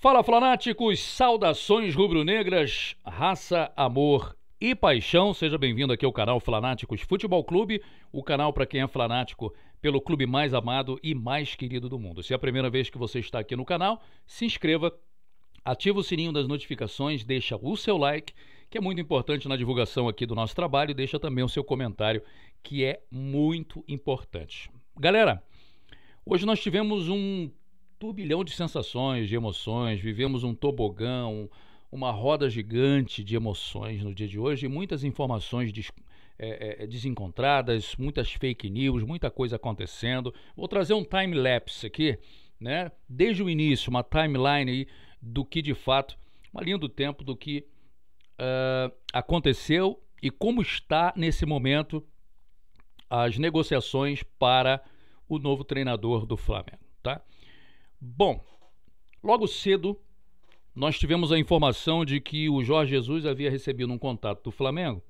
Fala fanáticos, saudações rubro-negras, raça, amor e paixão. Seja bem-vindo aqui ao canal Fanáticos Futebol Clube, o canal para quem é fanático pelo clube mais amado e mais querido do mundo. Se é a primeira vez que você está aqui no canal, se inscreva, ativa o sininho das notificações, deixa o seu like, que é muito importante na divulgação aqui do nosso trabalho, e deixa também o seu comentário, que é muito importante. Galera, hoje nós tivemos um turbilhão de sensações, de emoções. Vivemos um tobogão, uma roda gigante de emoções no dia de hoje muitas informações des, é, é, é desencontradas, muitas fake news, muita coisa acontecendo. Vou trazer um time lapse aqui, né? Desde o início, uma timeline aí do que de fato, uma linha do tempo do que uh, aconteceu e como está nesse momento as negociações para o novo treinador do Flamengo, tá? Bom, logo cedo nós tivemos a informação de que o Jorge Jesus havia recebido um contato do Flamengo,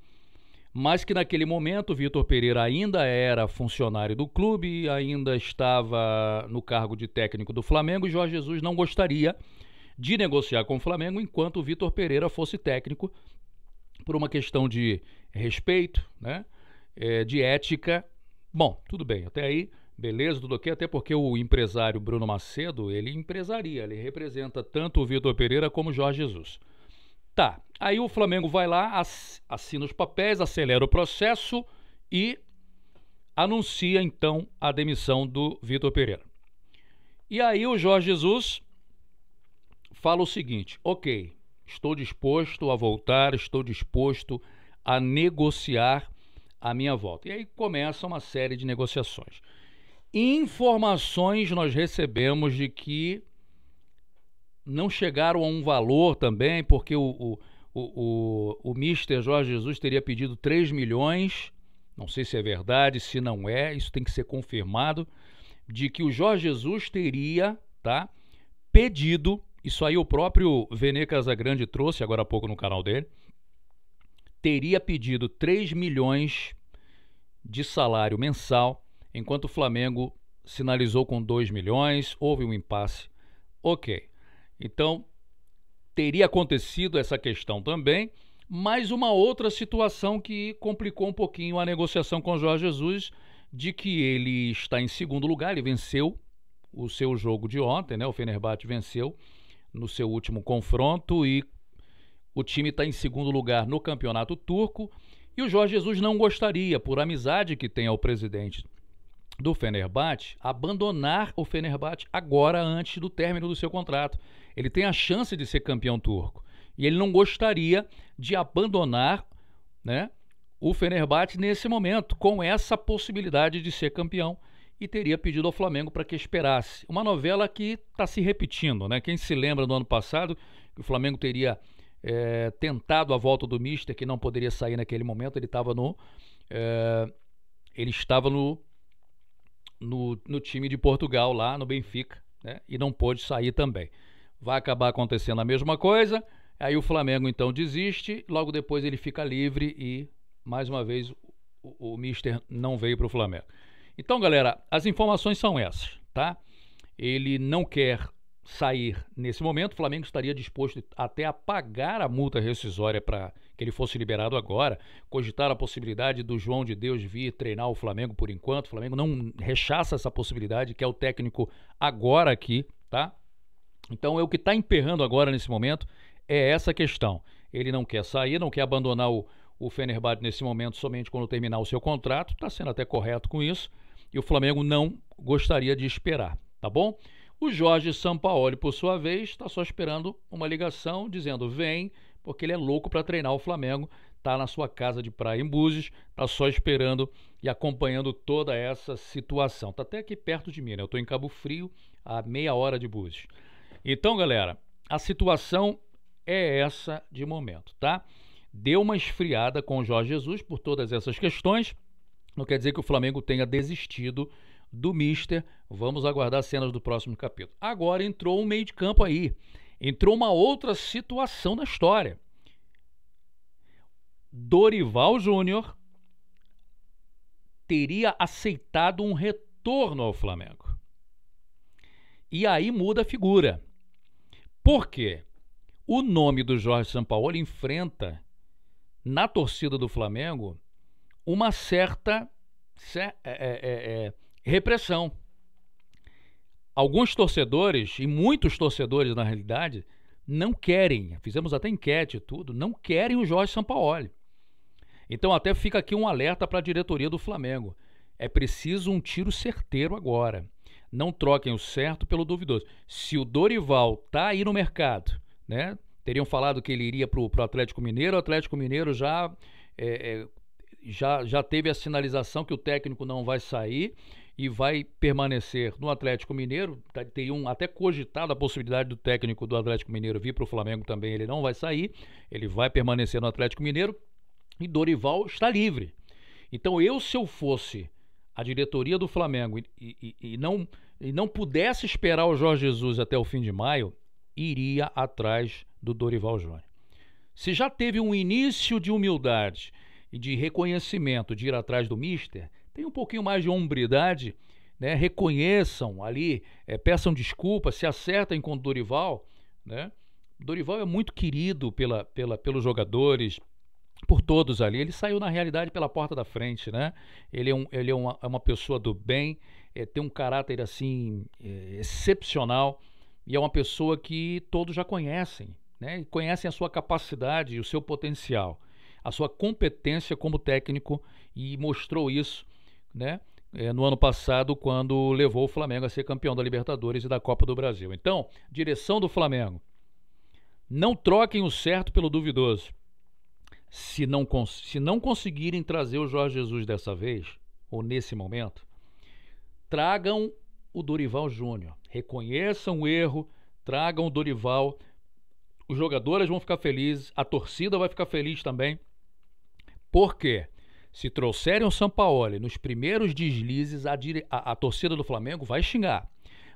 mas que naquele momento Vitor Pereira ainda era funcionário do clube, ainda estava no cargo de técnico do Flamengo e Jorge Jesus não gostaria de negociar com o Flamengo enquanto o Vitor Pereira fosse técnico, por uma questão de respeito, né? É, de ética. Bom, tudo bem, até aí Beleza, tudo ok? Até porque o empresário Bruno Macedo, ele empresaria, ele representa tanto o Vitor Pereira como o Jorge Jesus. Tá, aí o Flamengo vai lá, assina os papéis, acelera o processo e anuncia então a demissão do Vitor Pereira. E aí o Jorge Jesus fala o seguinte: ok, estou disposto a voltar, estou disposto a negociar a minha volta. E aí começa uma série de negociações. Informações nós recebemos de que não chegaram a um valor também, porque o, o, o, o, o Mister Jorge Jesus teria pedido 3 milhões. Não sei se é verdade, se não é, isso tem que ser confirmado. De que o Jorge Jesus teria, tá? Pedido, isso aí o próprio Vene Casagrande trouxe agora há pouco no canal dele. Teria pedido 3 milhões de salário mensal enquanto o Flamengo sinalizou com 2 milhões, houve um impasse. Ok. Então, teria acontecido essa questão também, mais uma outra situação que complicou um pouquinho a negociação com Jorge Jesus, de que ele está em segundo lugar, ele venceu o seu jogo de ontem, né? O Fenerbahçe venceu no seu último confronto e o time está em segundo lugar no campeonato turco. E o Jorge Jesus não gostaria, por amizade que tem ao presidente do Fenerbahçe abandonar o Fenerbahçe agora antes do término do seu contrato. Ele tem a chance de ser campeão turco e ele não gostaria de abandonar, né, o Fenerbahçe nesse momento com essa possibilidade de ser campeão e teria pedido ao Flamengo para que esperasse. Uma novela que está se repetindo, né? Quem se lembra do ano passado que o Flamengo teria é, tentado a volta do Mister que não poderia sair naquele momento, ele estava no é, ele estava no no, no time de Portugal, lá no Benfica, né? e não pôde sair também. Vai acabar acontecendo a mesma coisa. Aí o Flamengo então desiste, logo depois ele fica livre e mais uma vez o, o Mister não veio para o Flamengo. Então, galera, as informações são essas, tá? Ele não quer sair nesse momento, o Flamengo estaria disposto até a pagar a multa rescisória para que ele fosse liberado agora, cogitar a possibilidade do João de Deus vir treinar o Flamengo por enquanto. O Flamengo não rechaça essa possibilidade, que é o técnico agora aqui, tá? Então, é o que está emperrando agora nesse momento é essa questão. Ele não quer sair, não quer abandonar o, o Fenerbahçe nesse momento somente quando terminar o seu contrato, está sendo até correto com isso, e o Flamengo não gostaria de esperar, tá bom? O Jorge Sampaoli, por sua vez, está só esperando uma ligação dizendo: vem, porque ele é louco para treinar o Flamengo, está na sua casa de praia em Búzios, está só esperando e acompanhando toda essa situação. Está até aqui perto de mim, né? Eu estou em Cabo Frio, a meia hora de Búzios. Então, galera, a situação é essa de momento, tá? Deu uma esfriada com o Jorge Jesus por todas essas questões. Não quer dizer que o Flamengo tenha desistido do Mister. Vamos aguardar cenas do próximo capítulo. Agora entrou um meio de campo aí. Entrou uma outra situação na história. Dorival Júnior teria aceitado um retorno ao Flamengo. E aí muda a figura. Por quê? O nome do Jorge Sampaoli enfrenta na torcida do Flamengo uma certa. É, é, é, repressão. Alguns torcedores, e muitos torcedores na realidade, não querem, fizemos até enquete e tudo, não querem o Jorge Sampaoli. Então até fica aqui um alerta para a diretoria do Flamengo. É preciso um tiro certeiro agora. Não troquem o certo pelo duvidoso. Se o Dorival tá aí no mercado, né? Teriam falado que ele iria para o Atlético Mineiro. O Atlético Mineiro já, é, é, já já teve a sinalização que o técnico não vai sair e vai permanecer no Atlético Mineiro. Tá, tem um até cogitado a possibilidade do técnico do Atlético Mineiro vir para o Flamengo também. Ele não vai sair, ele vai permanecer no Atlético Mineiro e Dorival está livre. Então eu, se eu fosse a diretoria do Flamengo e, e, e não, e não pudesse esperar o Jorge Jesus até o fim de maio, iria atrás do Dorival Júnior. Se já teve um início de humildade e de reconhecimento de ir atrás do Mister, tenham um pouquinho mais de hombridade, né? reconheçam ali, é, peçam desculpas, se acertem com o Dorival. Né? Dorival é muito querido pela, pela, pelos jogadores, por todos ali. Ele saiu, na realidade, pela porta da frente, né? Ele é, um, ele é, uma, é uma pessoa do bem, é, tem um caráter, assim, é, excepcional e é uma pessoa que todos já conhecem, né? E conhecem a sua capacidade e o seu potencial, a sua competência como técnico e mostrou isso né? É, no ano passado, quando levou o Flamengo a ser campeão da Libertadores e da Copa do Brasil. Então, direção do Flamengo. Não troquem o certo pelo duvidoso. Se não, se não conseguirem trazer o Jorge Jesus dessa vez, ou nesse momento, tragam o Dorival Júnior. Reconheçam o erro, tragam o Dorival. Os jogadores vão ficar felizes, a torcida vai ficar feliz também. Por quê? Se trouxerem o Sampaoli nos primeiros deslizes, a, dire... a, a torcida do Flamengo vai xingar,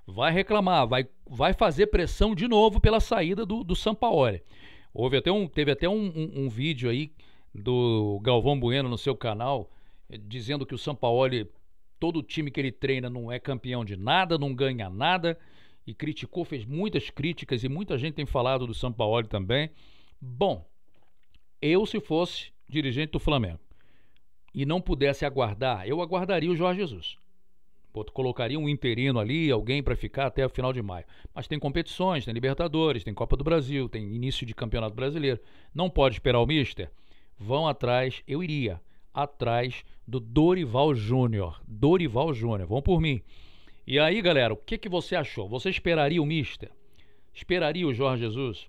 vai reclamar, vai, vai fazer pressão de novo pela saída do, do Sampaoli. Houve até um, teve até um, um, um vídeo aí do Galvão Bueno no seu canal eh, dizendo que o Sampaoli, todo time que ele treina não é campeão de nada, não ganha nada e criticou, fez muitas críticas e muita gente tem falado do Sampaoli também. Bom, eu se fosse dirigente do Flamengo, e não pudesse aguardar, eu aguardaria o Jorge Jesus. Colocaria um interino ali, alguém para ficar até o final de maio. Mas tem competições, tem Libertadores, tem Copa do Brasil, tem início de Campeonato Brasileiro. Não pode esperar o Mister? Vão atrás, eu iria, atrás do Dorival Júnior. Dorival Júnior, vão por mim. E aí, galera, o que, que você achou? Você esperaria o Mister? Esperaria o Jorge Jesus?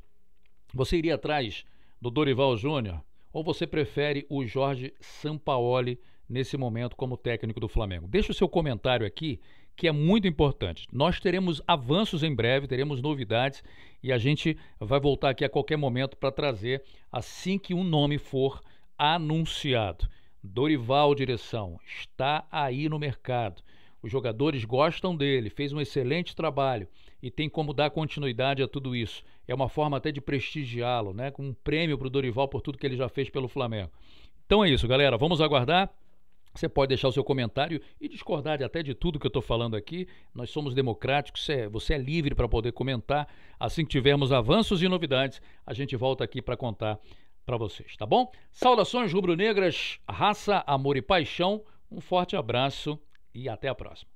Você iria atrás do Dorival Júnior? Ou você prefere o Jorge Sampaoli nesse momento como técnico do Flamengo? Deixa o seu comentário aqui, que é muito importante. Nós teremos avanços em breve, teremos novidades e a gente vai voltar aqui a qualquer momento para trazer assim que um nome for anunciado. Dorival Direção está aí no mercado. Os jogadores gostam dele, fez um excelente trabalho e tem como dar continuidade a tudo isso. É uma forma até de prestigiá-lo, né? Com um prêmio para o Dorival por tudo que ele já fez pelo Flamengo. Então é isso, galera. Vamos aguardar. Você pode deixar o seu comentário e discordar de até de tudo que eu estou falando aqui. Nós somos democráticos, você é, é livre para poder comentar. Assim que tivermos avanços e novidades, a gente volta aqui para contar para vocês, tá bom? Saudações rubro-negras, raça, amor e paixão. Um forte abraço e até a próxima.